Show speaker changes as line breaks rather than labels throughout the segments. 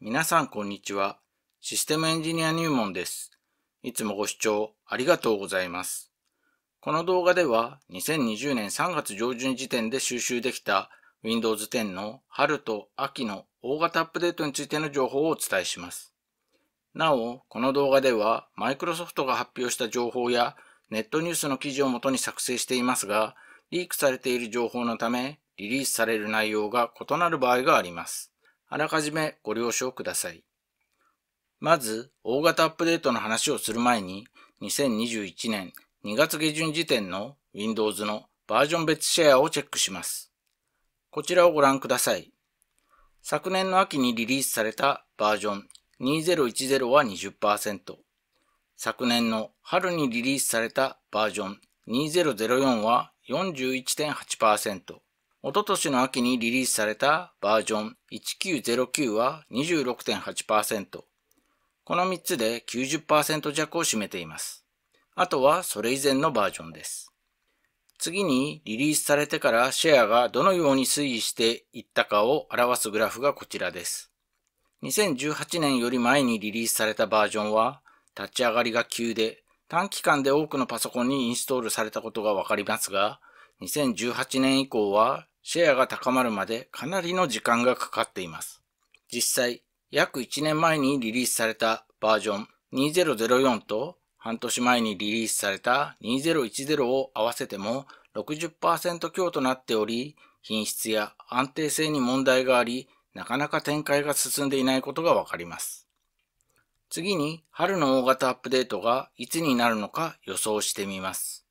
皆さんこんにちは。システムエンジニア入門です。いつもご視聴ありがとうございます。この動画では2020年3月上旬時点で収集できた Windows 10の春と秋の大型アップデートについての情報をお伝えします。なお、この動画では Microsoft が発表した情報やネットニュースの記事をもとに作成していますが、リークされている情報のためリリースされる内容が異なる場合があります。あらかじめご了承ください。まず、大型アップデートの話をする前に、2021年2月下旬時点の Windows のバージョン別シェアをチェックします。こちらをご覧ください。昨年の秋にリリースされたバージョン2010は20%。昨年の春にリリースされたバージョン2004は41.8%。おととしの秋にリリースされたバージョン1909は26.8%。この3つで90%弱を占めています。あとはそれ以前のバージョンです。次にリリースされてからシェアがどのように推移していったかを表すグラフがこちらです。2018年より前にリリースされたバージョンは立ち上がりが急で短期間で多くのパソコンにインストールされたことがわかりますが、2018年以降はシェアが高まるまでかなりの時間がかかっています。実際、約1年前にリリースされたバージョン2004と半年前にリリースされた2010を合わせても60%強となっており、品質や安定性に問題があり、なかなか展開が進んでいないことがわかります。次に春の大型アップデートがいつになるのか予想してみます。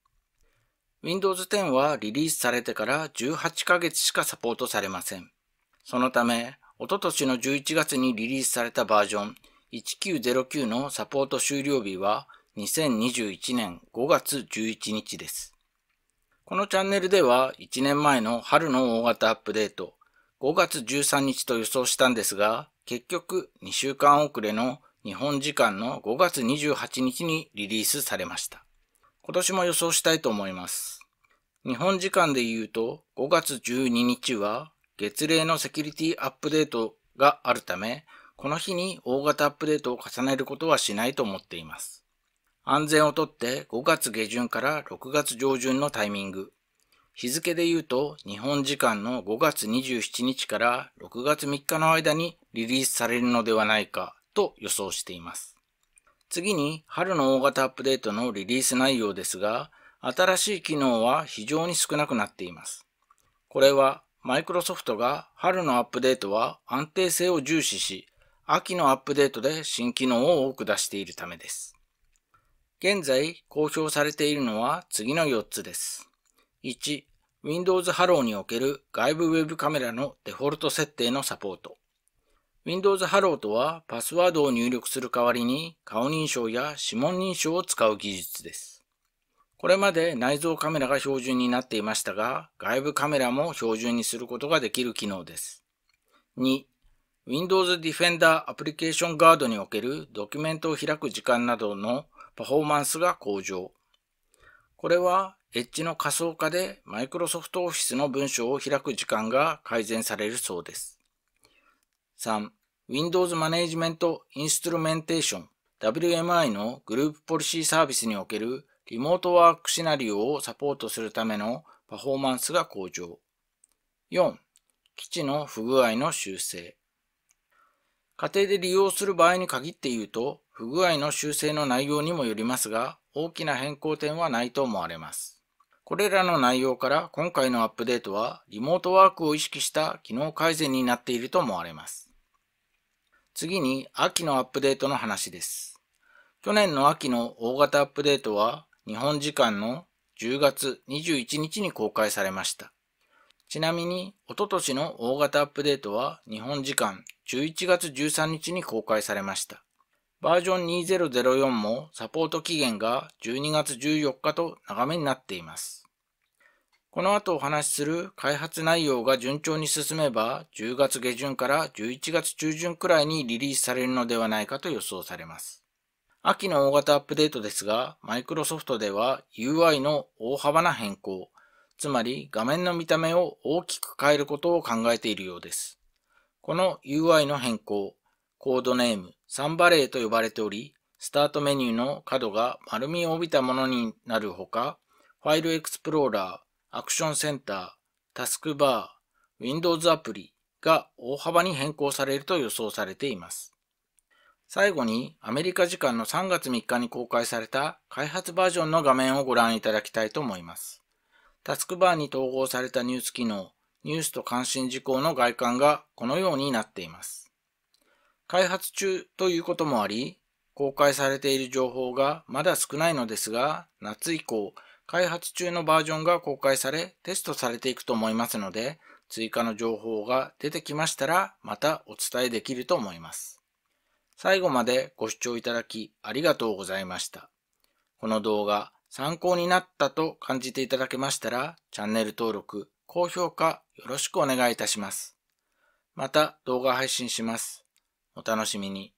Windows 10はリリースされてから18ヶ月しかサポートされません。そのため、おととしの11月にリリースされたバージョン1909のサポート終了日は2021年5月11日です。このチャンネルでは1年前の春の大型アップデート5月13日と予想したんですが、結局2週間遅れの日本時間の5月28日にリリースされました。今年も予想したいと思います。日本時間で言うと5月12日は月例のセキュリティアップデートがあるため、この日に大型アップデートを重ねることはしないと思っています。安全をとって5月下旬から6月上旬のタイミング。日付で言うと日本時間の5月27日から6月3日の間にリリースされるのではないかと予想しています。次に春の大型アップデートのリリース内容ですが、新しい機能は非常に少なくなっています。これはマイクロソフトが春のアップデートは安定性を重視し、秋のアップデートで新機能を多く出しているためです。現在公表されているのは次の4つです。1、Windows Hello における外部ウェブカメラのデフォルト設定のサポート。Windows Hello とはパスワードを入力する代わりに顔認証や指紋認証を使う技術です。これまで内蔵カメラが標準になっていましたが、外部カメラも標準にすることができる機能です。2、Windows Defender アプリケーションガードにおけるドキュメントを開く時間などのパフォーマンスが向上。これは Edge の仮想化で Microsoft Office の文章を開く時間が改善されるそうです。3、Windows マネ e ジメントインストゥルメンテーション WMI のグループポリシーサービスにおけるリモートワークシナリオをサポートするためのパフォーマンスが向上。4、基地の不具合の修正。家庭で利用する場合に限って言うと、不具合の修正の内容にもよりますが、大きな変更点はないと思われます。これらの内容から今回のアップデートは、リモートワークを意識した機能改善になっていると思われます。次に、秋のアップデートの話です。去年の秋の大型アップデートは、日本時間の10月21日に公開されました。ちなみに、おととしの大型アップデートは日本時間11月13日に公開されました。バージョン2004もサポート期限が12月14日と長めになっています。この後お話しする開発内容が順調に進めば10月下旬から11月中旬くらいにリリースされるのではないかと予想されます。秋の大型アップデートですが、マイクロソフトでは UI の大幅な変更、つまり画面の見た目を大きく変えることを考えているようです。この UI の変更、コードネームサンバレーと呼ばれており、スタートメニューの角が丸みを帯びたものになるほか、ファイルエクスプローラー、アクションセンター、タスクバー、Windows アプリが大幅に変更されると予想されています。最後にアメリカ時間の3月3日に公開された開発バージョンの画面をご覧いただきたいと思います。タスクバーに統合されたニュース機能、ニュースと関心事項の外観がこのようになっています。開発中ということもあり、公開されている情報がまだ少ないのですが、夏以降、開発中のバージョンが公開され、テストされていくと思いますので、追加の情報が出てきましたら、またお伝えできると思います。最後までご視聴いただきありがとうございました。この動画参考になったと感じていただけましたら、チャンネル登録、高評価よろしくお願いいたします。また動画配信します。お楽しみに。